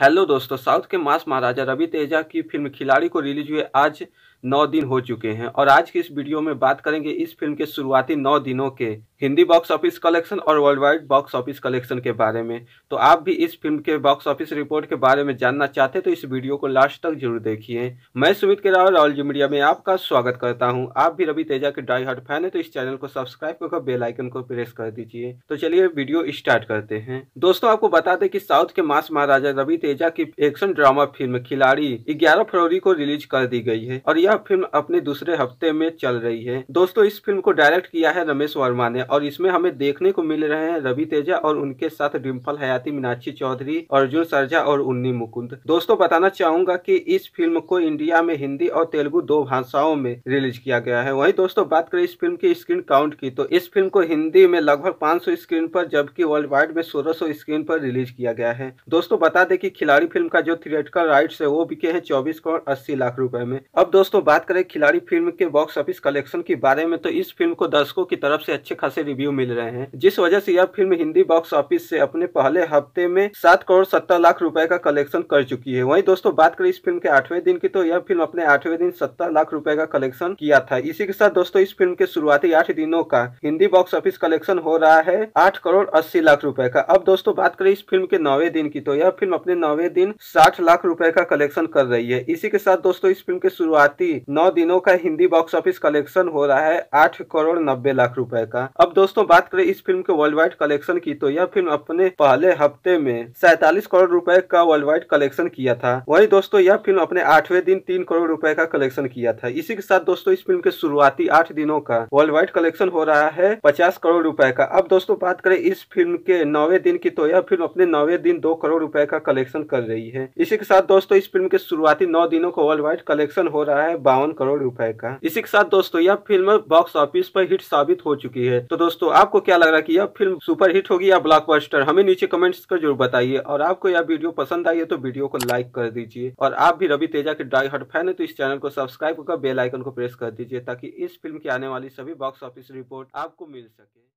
hello दोस्तों south के मास महाराजा रवि तेजा की फिल्म खिलाड़ी को रिलीज हुए आज नौ दिन हो चुके हैं और आज की इस वीडियो में बात करेंगे इस फिल्म के शुरुआती नौ दिनों के हिंदी बॉक्स ऑफिस कलेक्शन और worldwide box office collection के बारे में तो आप भी इस फिल्म के बॉक्स ऑफिस रिपोर्ट के बारे में जानना चाहते हैं तो इस वीडियो को लास्ट तक जरूर देखिए मैं सुमित के रावल राहुल जी मीडिया में आपका स्वागत करता हूं आप भी रवि तेजा के ड्राई हार्ट फैन है तो इस चैनल को सब्सक्राइब करके बेलाइकन को प्रेस कर दीजिए तो चलिए वीडियो स्टार्ट करते हैं दोस्तों आपको बता दें की साउथ के मास महाराजा रवि तेजा की एक्शन ड्रामा फिल्म खिलाड़ी ग्यारह फरवरी को रिलीज कर दी गई है और यह फिल्म अपने दूसरे हफ्ते में चल रही है दोस्तों इस फिल्म को डायरेक्ट किया है रमेश वर्मा ने और इसमें हमें देखने को मिल रहे हैं रवि तेजा और उनके साथ डिम्पल हयाती मीनाक्षी चौधरी अर्जुन सरजा और उन्नी मुकुंद दोस्तों बताना चाहूंगा कि इस फिल्म को इंडिया में हिंदी और तेलुगु दो भाषाओं में रिलीज किया गया है वहीं दोस्तों बात करें इस फिल्म की स्क्रीन काउंट की तो इस फिल्म को हिंदी में लगभग पांच स्क्रीन पर जबकि वर्ल्ड वाइड में सोलह स्क्रीन पर रिलीज किया गया है दोस्तों बता दे की खिलाड़ी फिल्म का जो थिएटिकल राइट है वो बिके है चौबीस करोड़ अस्सी लाख रूपए में अब दोस्तों बात करें खिलाड़ी फिल्म के बॉक्स ऑफिस कलेक्शन के बारे में तो इस फिल्म को दर्शकों की तरफ से अच्छे खासे से रिव्यू मिल रहे हैं जिस वजह से यह फिल्म हिंदी बॉक्स ऑफिस से अपने पहले हफ्ते में सात करोड़ सत्तर लाख रुपए का कलेक्शन कर चुकी है वहीं दोस्तों बात करें इस फिल्म के आठवें दिन की तो यह फिल्म अपने आठवें दिन सत्तर लाख रुपए का कलेक्शन किया था इसी के साथ दोस्तों इस फिल्म के शुरुआती आठ दिनों का हिंदी बॉक्स ऑफिस कलेक्शन हो रहा है आठ करोड़ अस्सी लाख रुपए का अब दोस्तों बात करें इस फिल्म के नौवे दिन की तो यह फिल्म अपने नौवे दिन साठ लाख रुपए का कलेक्शन कर रही है इसी के साथ दोस्तों इस फिल्म के शुरुआती नौ दिनों का हिंदी बॉक्स ऑफिस कलेक्शन हो रहा है आठ करोड़ नब्बे लाख रुपए का अब अब दोस्तों बात करें इस फिल्म के वर्ल्ड वाइड कलेक्शन की तो यह फिल्म अपने पहले हफ्ते में सैतालीस करोड़ रुपए का वर्ल्ड वाइड कलेक्शन किया था वही दोस्तों यह फिल्म अपने आठवें दिन तीन करोड़ रुपए का कलेक्शन किया था इसी के साथ दोस्तों इस फिल्म के शुरुआती आठ दिनों का वर्ल्ड वाइड कलेक्शन हो रहा है पचास करोड़ रुपए का अब दोस्तों बात करें इस फिल्म के नौवे दिन की तो यह फिल्म अपने नौवे दिन दो करोड़ रुपए का कलेक्शन कर रही है इसी के साथ दोस्तों इस फिल्म के शुरुआती नौ दिनों का वर्ल्ड वाइड कलेक्शन हो रहा है बावन करोड़ रुपए का इसी के साथ दोस्तों यह फिल्म बॉक्स ऑफिस पर हिट साबित हो चुकी है तो दोस्तों आपको क्या लग रहा है कि यह फिल्म सुपर हिट होगी या ब्लॉकबस्टर हमें नीचे कमेंट्स कर जरूर बताइए और आपको यह वीडियो पसंद आई है तो वीडियो को लाइक कर दीजिए और आप भी रवि तेजा के ड्राई हट फैन है तो इस चैनल को सब्सक्राइब कर बेल आइकन को प्रेस कर दीजिए ताकि इस फिल्म की आने वाली सभी बॉक्स ऑफिस रिपोर्ट आपको मिल सके